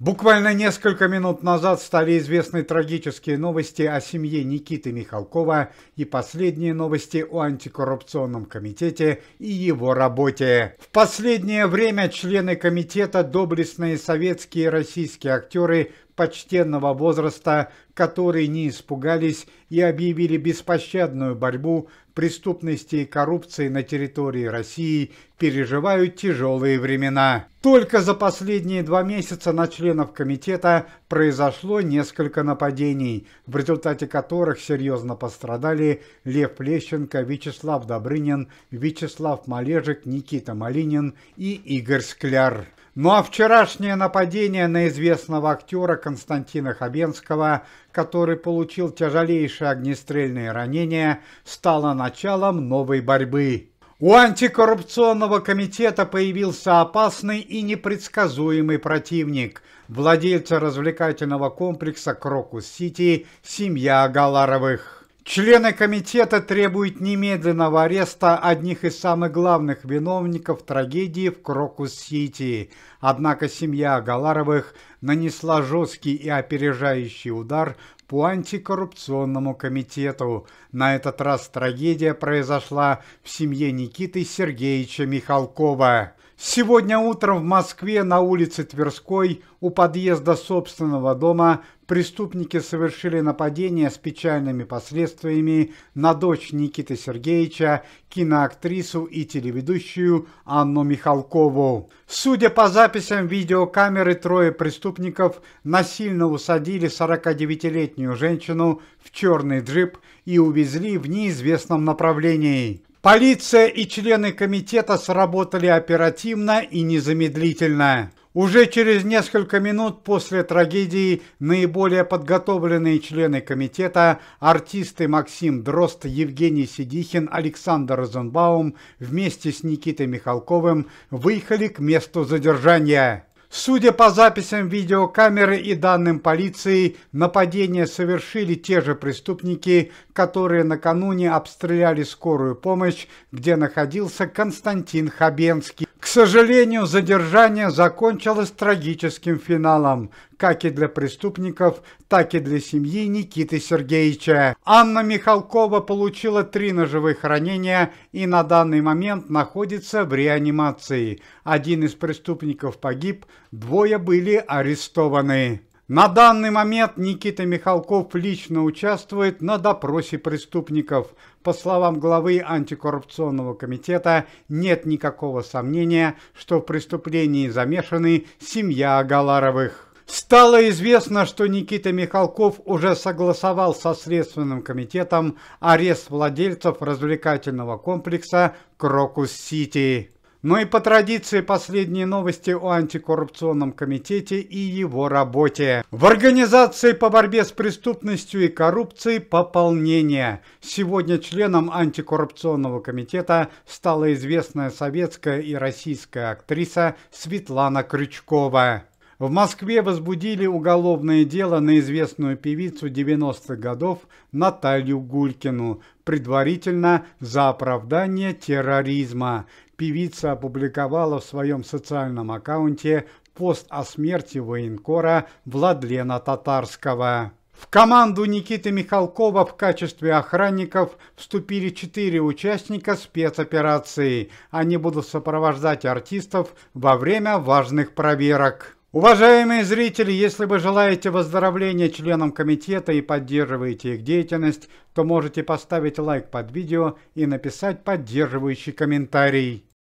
Буквально несколько минут назад стали известны трагические новости о семье Никиты Михалкова и последние новости о антикоррупционном комитете и его работе. В последнее время члены комитета, доблестные советские и российские актеры почтенного возраста, которые не испугались и объявили беспощадную борьбу преступности и коррупции на территории России переживают тяжелые времена. Только за последние два месяца на членов комитета произошло несколько нападений, в результате которых серьезно пострадали Лев Плещенко, Вячеслав Добрынин, Вячеслав Малежик, Никита Малинин и Игорь Скляр. Ну а вчерашнее нападение на известного актера Константина Хабенского, который получил тяжелейшие огнестрельные ранения, стало началом новой борьбы. У антикоррупционного комитета появился опасный и непредсказуемый противник – владельца развлекательного комплекса «Крокус-Сити» семья Галаровых. Члены комитета требуют немедленного ареста одних из самых главных виновников трагедии в Крокус-Сити. Однако семья Галаровых нанесла жесткий и опережающий удар по антикоррупционному комитету. На этот раз трагедия произошла в семье Никиты Сергеевича Михалкова. Сегодня утром в Москве на улице Тверской у подъезда собственного дома преступники совершили нападение с печальными последствиями на дочь Никиты Сергеевича, киноактрису и телеведущую Анну Михалкову. Судя по записям видеокамеры, трое преступников насильно усадили 49-летнюю женщину в черный джип и увезли в неизвестном направлении. Полиция и члены комитета сработали оперативно и незамедлительно. Уже через несколько минут после трагедии наиболее подготовленные члены комитета, артисты Максим Дрозд, Евгений Сидихин, Александр Розенбаум вместе с Никитой Михалковым выехали к месту задержания. Судя по записям видеокамеры и данным полиции, нападение совершили те же преступники, которые накануне обстреляли скорую помощь, где находился Константин Хабенский. К сожалению, задержание закончилось трагическим финалом, как и для преступников, так и для семьи Никиты Сергеевича. Анна Михалкова получила три ножевых ранения и на данный момент находится в реанимации. Один из преступников погиб, двое были арестованы. На данный момент Никита Михалков лично участвует на допросе преступников. По словам главы антикоррупционного комитета, нет никакого сомнения, что в преступлении замешаны семья Агаларовых. Стало известно, что Никита Михалков уже согласовал со Следственным комитетом арест владельцев развлекательного комплекса «Крокус-Сити». Но и по традиции последние новости о антикоррупционном комитете и его работе. В организации по борьбе с преступностью и коррупцией пополнение. Сегодня членом антикоррупционного комитета стала известная советская и российская актриса Светлана Крючкова. В Москве возбудили уголовное дело на известную певицу 90-х годов Наталью Гулькину, предварительно за оправдание терроризма певица опубликовала в своем социальном аккаунте пост о смерти военкора Владлена Татарского. В команду Никиты Михалкова в качестве охранников вступили четыре участника спецоперации. Они будут сопровождать артистов во время важных проверок. Уважаемые зрители, если вы желаете выздоровления членам комитета и поддерживаете их деятельность, то можете поставить лайк под видео и написать поддерживающий комментарий.